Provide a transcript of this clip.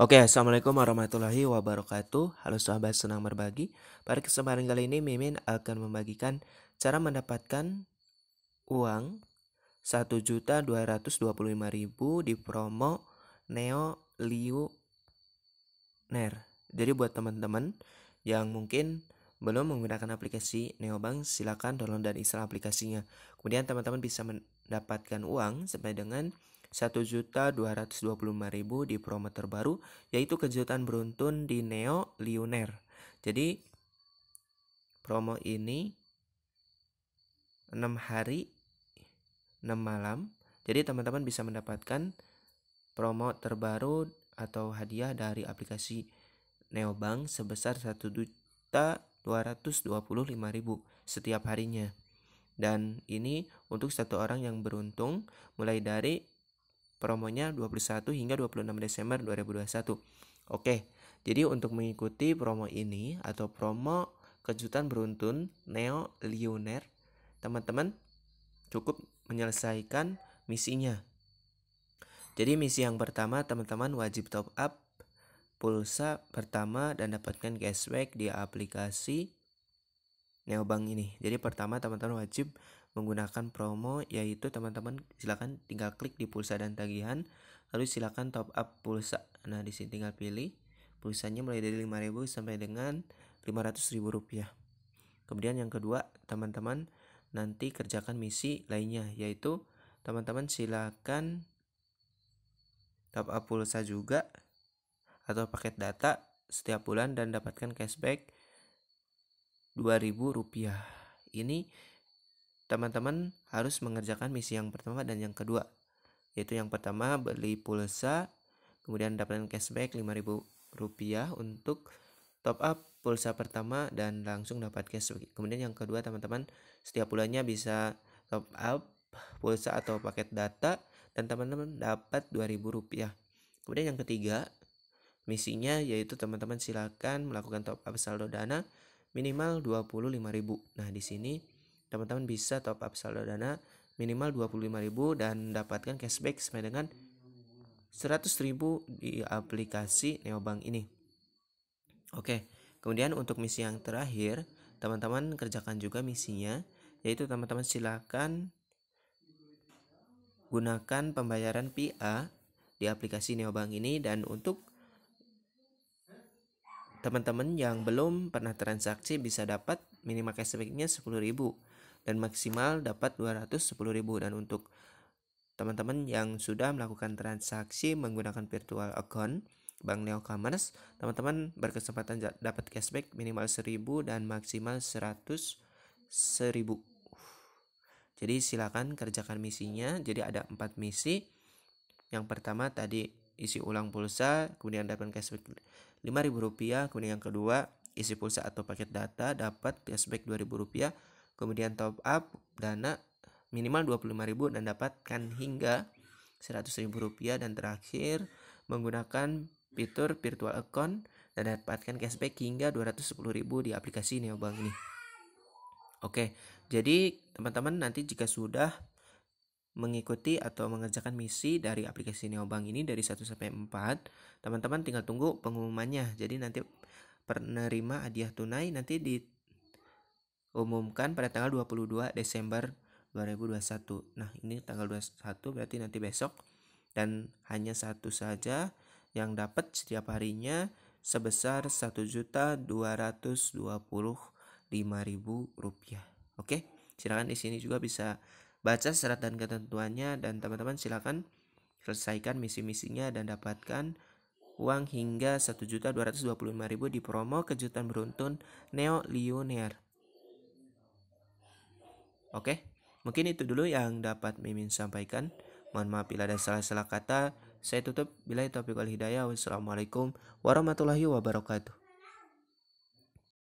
Oke, Assalamualaikum warahmatullahi wabarakatuh. Halo sahabat senang berbagi. Pada kesempatan kali ini Mimin akan membagikan cara mendapatkan uang 1.225.000 di promo Neo Liu Ner. Jadi buat teman-teman yang mungkin belum menggunakan aplikasi Neobank, silakan download dan install aplikasinya. Kemudian teman-teman bisa mendapatkan uang sampai dengan 1.225.000 di promo terbaru yaitu kejutan beruntun di Neo Lioner. Jadi promo ini 6 hari 6 malam. Jadi teman-teman bisa mendapatkan promo terbaru atau hadiah dari aplikasi Neobank sebesar 1.225.000 setiap harinya. Dan ini untuk satu orang yang beruntung mulai dari Promonya 21 hingga 26 Desember 2021. Oke, jadi untuk mengikuti promo ini atau promo kejutan beruntun Neo Lioner, teman-teman cukup menyelesaikan misinya. Jadi misi yang pertama teman-teman wajib top up pulsa pertama dan dapatkan cashback di aplikasi Neobank ini. Jadi pertama teman-teman wajib menggunakan promo yaitu teman-teman silakan tinggal klik di pulsa dan tagihan lalu silakan top up pulsa nah di sini tinggal pilih pulsanya mulai dari 5000 sampai dengan 500.000 rupiah kemudian yang kedua teman-teman nanti kerjakan misi lainnya yaitu teman-teman silakan top up pulsa juga atau paket data setiap bulan dan dapatkan cashback 2000 rupiah ini teman-teman harus mengerjakan misi yang pertama dan yang kedua. Yaitu yang pertama beli pulsa, kemudian dapatkan cashback Rp5.000 untuk top up pulsa pertama dan langsung dapat cashback. Kemudian yang kedua teman-teman setiap bulannya bisa top up pulsa atau paket data dan teman-teman dapat Rp2.000. Kemudian yang ketiga, misinya yaitu teman-teman silakan melakukan top up saldo dana minimal 25.000. Nah, di sini teman-teman bisa top up saldo dana minimal 25.000 dan dapatkan cashback sama dengan 100.000 di aplikasi Neobank ini. Oke, kemudian untuk misi yang terakhir, teman-teman kerjakan juga misinya, yaitu teman-teman silakan gunakan pembayaran PA di aplikasi Neobank ini dan untuk teman-teman yang belum pernah transaksi bisa dapat minimal cashbacknya 10.000 dan maksimal dapat 210.000 dan untuk teman-teman yang sudah melakukan transaksi menggunakan virtual account Bank Neo Commerce, teman-teman berkesempatan dapat cashback minimal 1000 dan maksimal 100 1000. Jadi silakan kerjakan misinya. Jadi ada 4 misi. Yang pertama tadi isi ulang pulsa, kemudian dapat cashback 5000 rupiah, kemudian yang kedua isi pulsa atau paket data dapat cashback 2000 rupiah, kemudian top up dana minimal 25.000 dan dapatkan hingga 100.000 rupiah dan terakhir menggunakan fitur virtual account dan dapatkan cashback hingga 210.000 di aplikasi Neobank ini. Oke, jadi teman-teman nanti jika sudah mengikuti atau mengerjakan misi dari aplikasi Neobank ini dari 1 sampai 4, teman-teman tinggal tunggu pengumumannya. Jadi nanti penerima hadiah tunai nanti di umumkan pada tanggal 22 Desember 2021. Nah, ini tanggal 21 berarti nanti besok dan hanya satu saja yang dapat setiap harinya sebesar Rp1.225.000. Oke, silakan di sini juga bisa baca syarat dan ketentuannya dan teman-teman silakan selesaikan misi-misinya dan dapatkan uang hingga 1225000 di promo kejutan beruntun Neo Lionair. Oke, mungkin itu dulu yang dapat Mimin sampaikan. Mohon maaf bila ada salah-salah kata. Saya tutup. Bila itu topik al-hidayah. Wassalamualaikum warahmatullahi wabarakatuh.